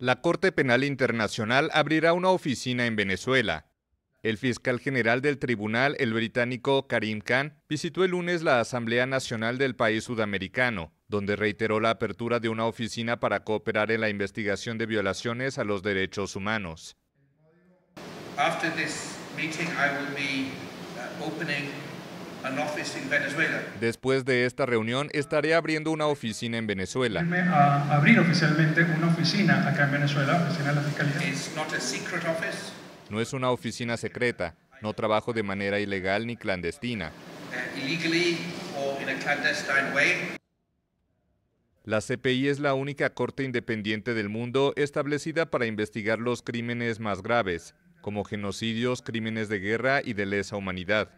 La Corte Penal Internacional abrirá una oficina en Venezuela. El fiscal general del tribunal, el británico Karim Khan, visitó el lunes la Asamblea Nacional del país sudamericano, donde reiteró la apertura de una oficina para cooperar en la investigación de violaciones a los derechos humanos. Uh, Después de esta reunión, estaré abriendo una oficina en Venezuela. No es una oficina secreta, no trabajo de manera ilegal ni clandestina. Uh, la CPI es la única corte independiente del mundo establecida para investigar los crímenes más graves, como genocidios, crímenes de guerra y de lesa humanidad.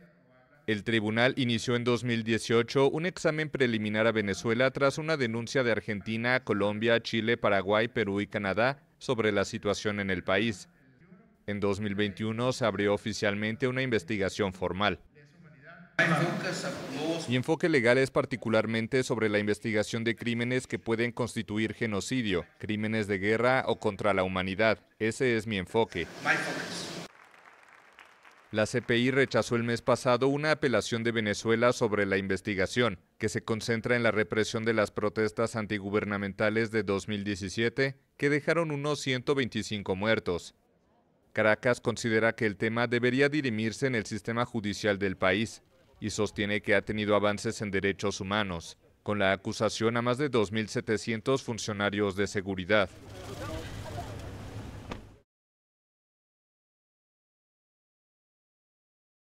El tribunal inició en 2018 un examen preliminar a Venezuela tras una denuncia de Argentina, Colombia, Chile, Paraguay, Perú y Canadá sobre la situación en el país. En 2021 se abrió oficialmente una investigación formal. Mi enfoque legal es particularmente sobre la investigación de crímenes que pueden constituir genocidio, crímenes de guerra o contra la humanidad. Ese es mi enfoque. La CPI rechazó el mes pasado una apelación de Venezuela sobre la investigación, que se concentra en la represión de las protestas antigubernamentales de 2017, que dejaron unos 125 muertos. Caracas considera que el tema debería dirimirse en el sistema judicial del país y sostiene que ha tenido avances en derechos humanos, con la acusación a más de 2.700 funcionarios de seguridad.